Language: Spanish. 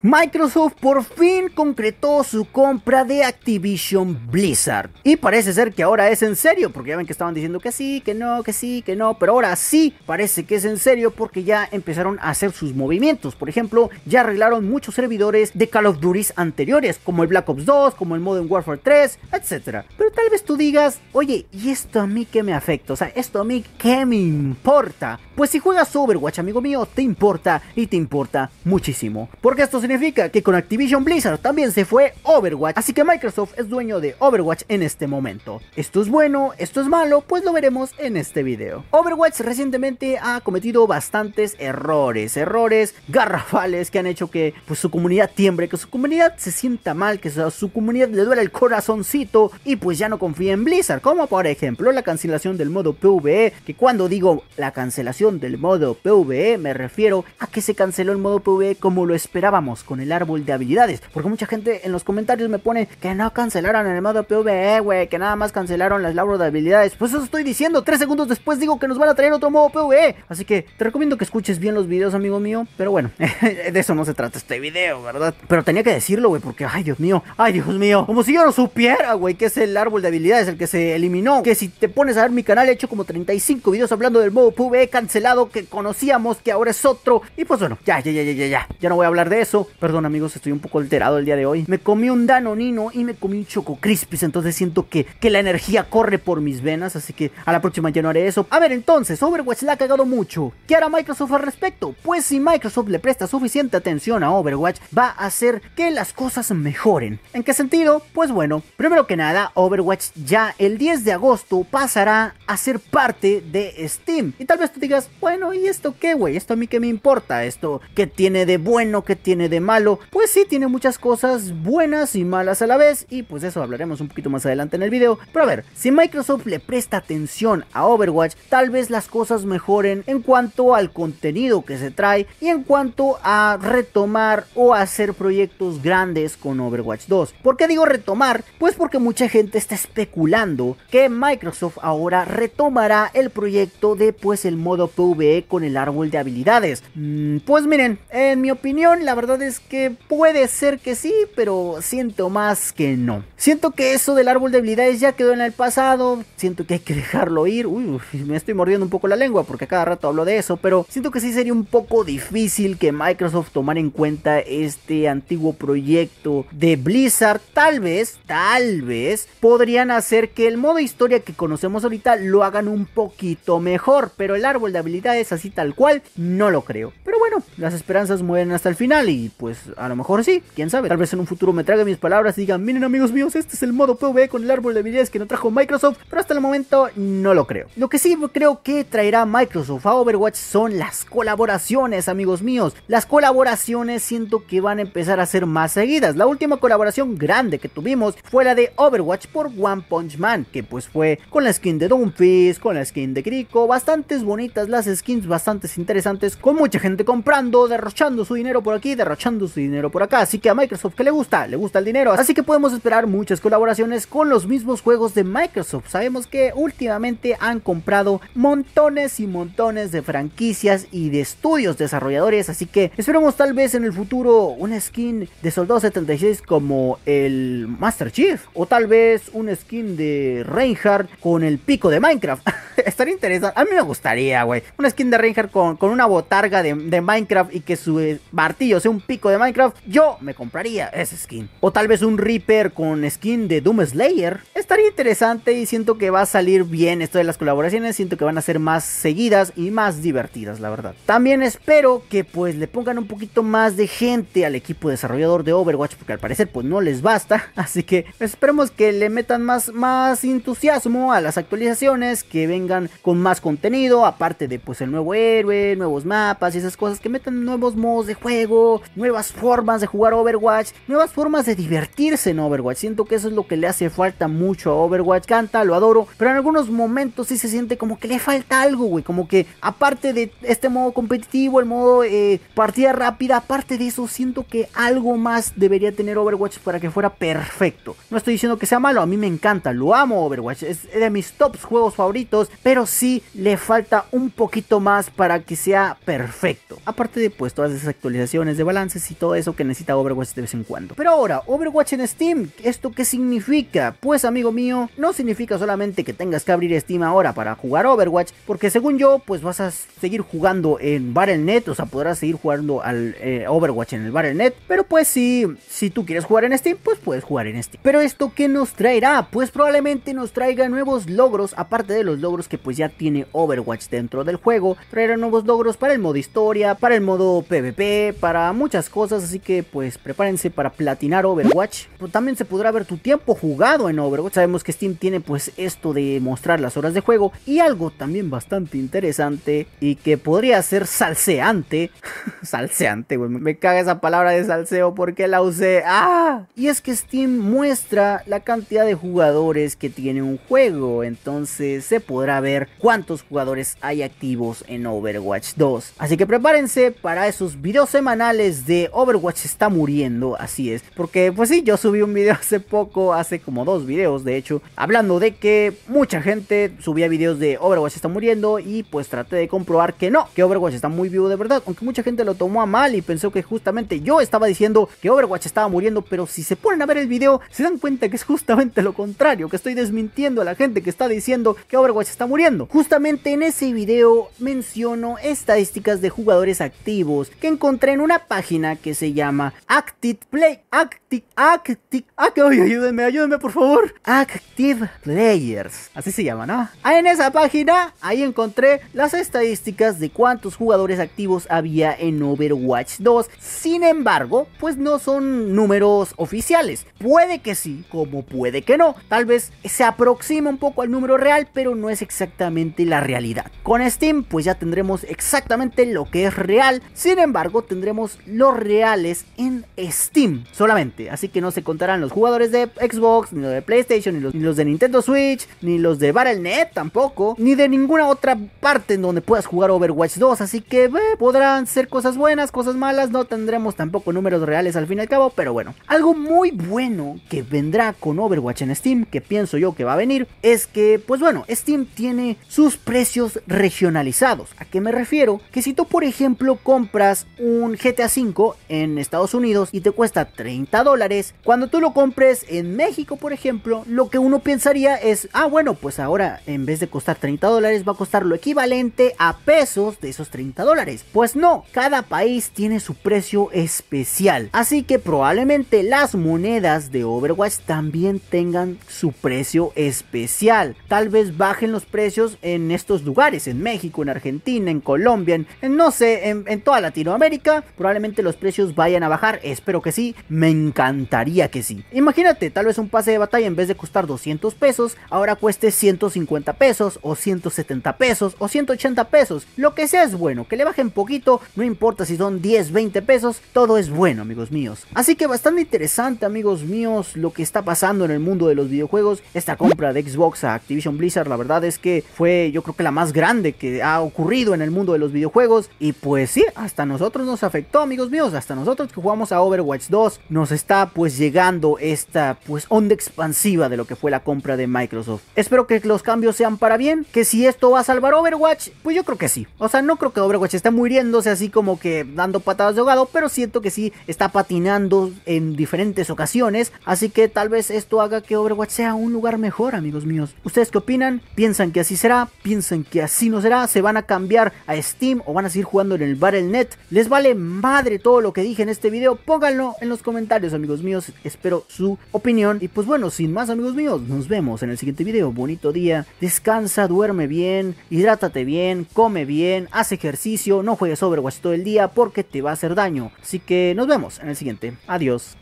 Microsoft por fin concretó su compra de Activision Blizzard. Y parece ser que ahora es en serio, porque ya ven que estaban diciendo que sí, que no, que sí, que no, pero ahora sí parece que es en serio porque ya empezaron a hacer sus movimientos. Por ejemplo, ya arreglaron muchos servidores de Call of Duty anteriores, como el Black Ops 2, como el Modern Warfare 3, etc. Pero tal vez tú digas, oye, ¿y esto a mí qué me afecta? O sea, ¿esto a mí qué me importa? Pues si juegas Overwatch, amigo mío, te importa y te importa muchísimo. Porque se significa que con Activision Blizzard también se fue Overwatch, así que Microsoft es dueño de Overwatch en este momento. Esto es bueno, esto es malo, pues lo veremos en este video. Overwatch recientemente ha cometido bastantes errores, errores garrafales que han hecho que pues, su comunidad tiembre, que su comunidad se sienta mal, que su, su comunidad le duele el corazoncito y pues ya no confía en Blizzard, como por ejemplo la cancelación del modo PvE, que cuando digo la cancelación del modo PvE me refiero a que se canceló el modo PvE como lo esperábamos con el árbol de habilidades. Porque mucha gente en los comentarios me pone que no cancelaron el modo PvE, güey, que nada más cancelaron las labros de habilidades. Pues eso estoy diciendo, tres segundos después digo que nos van a traer otro modo PvE. Así que te recomiendo que escuches bien los videos, amigo mío. Pero bueno, de eso no se trata este video, ¿verdad? Pero tenía que decirlo, güey, porque, ay, Dios mío, ay, Dios mío. Como si yo no supiera, güey, que es el árbol de habilidades, el que se eliminó. Que si te pones a ver mi canal, he hecho como 35 videos hablando del modo PvE cancelado que conocíamos, que ahora es otro. Y pues bueno, ya, ya, ya, ya, ya, ya. Ya no voy a hablar de eso. Perdón amigos, estoy un poco alterado el día de hoy. Me comí un danonino y me comí un choco crispis. Entonces siento que, que la energía corre por mis venas. Así que a la próxima ya no haré eso. A ver entonces, Overwatch la ha cagado mucho. ¿Qué hará Microsoft al respecto? Pues si Microsoft le presta suficiente atención a Overwatch, va a hacer que las cosas mejoren. ¿En qué sentido? Pues bueno, primero que nada, Overwatch ya el 10 de agosto pasará a ser parte de Steam. Y tal vez tú digas, bueno, ¿y esto qué, güey? ¿Esto a mí qué me importa? ¿Esto qué tiene de bueno? ¿Qué tiene de malo, pues sí tiene muchas cosas buenas y malas a la vez y pues eso hablaremos un poquito más adelante en el video. Pero a ver, si Microsoft le presta atención a Overwatch, tal vez las cosas mejoren en cuanto al contenido que se trae y en cuanto a retomar o hacer proyectos grandes con Overwatch 2. ¿Por qué digo retomar? Pues porque mucha gente está especulando que Microsoft ahora retomará el proyecto de pues el modo PvE con el árbol de habilidades. Mm, pues miren, en mi opinión la verdad es es que puede ser que sí, pero siento más que no. Siento que eso del árbol de habilidades ya quedó en el pasado, siento que hay que dejarlo ir. Uy, me estoy mordiendo un poco la lengua porque cada rato hablo de eso, pero siento que sí sería un poco difícil que Microsoft tomara en cuenta este antiguo proyecto de Blizzard. Tal vez, tal vez, podrían hacer que el modo historia que conocemos ahorita lo hagan un poquito mejor, pero el árbol de habilidades así tal cual, no lo creo. Pero bueno, las esperanzas mueren hasta el final y pues a lo mejor sí, quién sabe. Tal vez en un futuro me traiga mis palabras y digan, miren amigos míos, este es el modo PvE con el árbol de habilidades que no trajo Microsoft, pero hasta el momento no lo creo. Lo que sí creo que traerá Microsoft a Overwatch son las colaboraciones, amigos míos. Las colaboraciones siento que van a empezar a ser más seguidas. La última colaboración grande que tuvimos fue la de Overwatch por One Punch Man, que pues fue con la skin de Doomfist, con la skin de Grico, bastantes bonitas las skins, bastantes interesantes, con mucha gente comprando, derrochando su dinero por aquí, derrochando su dinero por acá. Así que a Microsoft que le gusta, le gusta el dinero. Así que podemos esperar muchas colaboraciones con los mismos juegos de Microsoft. Sabemos que últimamente han comprado montones y montones de franquicias y de estudios desarrolladores. Así que esperemos tal vez en el futuro una skin de Soldado 76 como el Master Chief. O tal vez un skin de Reinhardt con el pico de Minecraft. Estaría interesante. A mí me gustaría, güey. Una skin de Reinhardt con, con una botarga de, de Minecraft y que su eh, martillo sea un pico de Minecraft, yo me compraría ese skin. O tal vez un Reaper con skin de Doom Slayer. Estaría interesante y siento que va a salir bien esto de las colaboraciones. Siento que van a ser más seguidas y más divertidas, la verdad. También espero que pues le pongan un poquito más de gente al equipo desarrollador de Overwatch, porque al parecer pues no les basta. Así que esperemos que le metan más, más entusiasmo a las actualizaciones, que vengan con más contenido, aparte de pues el nuevo héroe, nuevos mapas y esas cosas, que metan nuevos modos de juego, nuevos nuevas formas de jugar Overwatch, nuevas formas de divertirse en Overwatch. Siento que eso es lo que le hace falta mucho a Overwatch. Canta, lo adoro, pero en algunos momentos sí se siente como que le falta algo, güey. Como que aparte de este modo competitivo, el modo eh, partida rápida, aparte de eso, siento que algo más debería tener Overwatch para que fuera perfecto. No estoy diciendo que sea malo, a mí me encanta, lo amo Overwatch, es de mis tops juegos favoritos, pero sí le falta un poquito más para que sea perfecto. Aparte de pues todas esas actualizaciones de balance y todo eso que necesita Overwatch de vez en cuando. Pero ahora, Overwatch en Steam, ¿esto qué significa? Pues amigo mío, no significa solamente que tengas que abrir Steam ahora para jugar Overwatch, porque según yo, pues vas a seguir jugando en BattleNet, o sea, podrás seguir jugando al eh, Overwatch en el BattleNet, pero pues sí, si tú quieres jugar en Steam, pues puedes jugar en Steam. Pero esto qué nos traerá? Pues probablemente nos traiga nuevos logros, aparte de los logros que pues ya tiene Overwatch dentro del juego, traerá nuevos logros para el modo historia, para el modo PvP, para muchas cosas, así que pues prepárense para platinar Overwatch. Pero pues, también se podrá ver tu tiempo jugado en Overwatch. Sabemos que Steam tiene pues esto de mostrar las horas de juego y algo también bastante interesante y que podría ser salseante. salseante, güey. Me caga esa palabra de salseo porque la usé. ¡Ah! Y es que Steam muestra la cantidad de jugadores que tiene un juego. Entonces se podrá ver cuántos jugadores hay activos en Overwatch 2. Así que prepárense para esos videos semanales de Overwatch está muriendo, así es. Porque pues sí, yo subí un video hace poco, hace como dos videos de hecho, hablando de que mucha gente subía videos de Overwatch está muriendo y pues traté de comprobar que no, que Overwatch está muy vivo de verdad, aunque mucha gente lo tomó a mal y pensó que justamente yo estaba diciendo que Overwatch estaba muriendo, pero si se ponen a ver el video se dan cuenta que es justamente lo contrario, que estoy desmintiendo a la gente que está diciendo que Overwatch está muriendo. Justamente en ese video menciono estadísticas de jugadores activos que encontré en una página que se llama Active Play. Active, Active, Active. ayúdenme, ayúdenme por favor. Active Players. Así se llama, ¿no? Ah, en esa página, ahí encontré las estadísticas de cuántos jugadores activos había en Overwatch 2. Sin embargo, pues no son números oficiales. Puede que sí, como puede que no. Tal vez se aproxima un poco al número real, pero no es exactamente la realidad. Con Steam, pues ya tendremos exactamente lo que es real. Sin embargo, tendremos lo reales en Steam solamente. Así que no se contarán los jugadores de Xbox, ni los de PlayStation, ni los, de Nintendo Switch, ni los de Battle.net tampoco, ni de ninguna otra parte en donde puedas jugar Overwatch 2. Así que eh, podrán ser cosas buenas, cosas malas. No tendremos tampoco números reales al fin y al cabo, pero bueno. Algo muy bueno que vendrá con Overwatch en Steam, que pienso yo que va a venir, es que, pues bueno, Steam tiene sus precios regionalizados. ¿A qué me refiero? Que si tú, por ejemplo, compras un GTA V en Estados Unidos y te cuesta 30 dólares, cuando tú lo compres en México, por ejemplo, lo que uno pensaría es, ah, bueno, pues ahora en vez de costar 30 dólares va a costar lo equivalente a pesos de esos 30 dólares. Pues no, cada país tiene su precio especial, así que probablemente las monedas de Overwatch también tengan su precio especial. Tal vez bajen los precios en estos lugares, en México, en Argentina, en Colombia, en, no sé, en, toda Latinoamérica, probablemente los precios vayan a bajar, espero que sí, me encantaría que sí. Imagínate, tal vez un pase de batalla en vez de costar 200 pesos, ahora cueste 150 pesos o 170 pesos o 180 pesos, lo que sea es bueno, que le bajen poquito, no importa si son 10, 20 pesos, todo es bueno amigos míos. Así que bastante interesante amigos míos lo que está pasando en el mundo de los videojuegos, esta compra de Xbox a Activision Blizzard, la verdad es que fue yo creo que la más grande que ha ocurrido en el mundo de los videojuegos y pues sí, hasta nosotros nos afectó amigos míos hasta nosotros que jugamos a Overwatch 2, nos está pues llegando esta pues onda expansiva de lo que fue la compra de Microsoft. Espero que los cambios sean para bien, que si esto va a salvar Overwatch, pues yo creo que sí. O sea, no creo que Overwatch esté muriéndose así como que dando patadas de ahogado, pero siento que sí está patinando en diferentes ocasiones, así que tal vez esto haga que Overwatch sea un lugar mejor, amigos míos. ¿Ustedes qué opinan? ¿Piensan que así será? ¿Piensan que así no será? ¿Se van a cambiar a Steam o van a seguir jugando en el Battle.net? ¿Les vale madre todo? todo lo que dije en este video, pónganlo en los comentarios, amigos míos. Espero su opinión. Y pues bueno, sin más, amigos míos, nos vemos en el siguiente video. Bonito día. Descansa, duerme bien, hidrátate bien, come bien, haz ejercicio, no juegues Overwatch todo el día porque te va a hacer daño. Así que nos vemos en el siguiente. Adiós.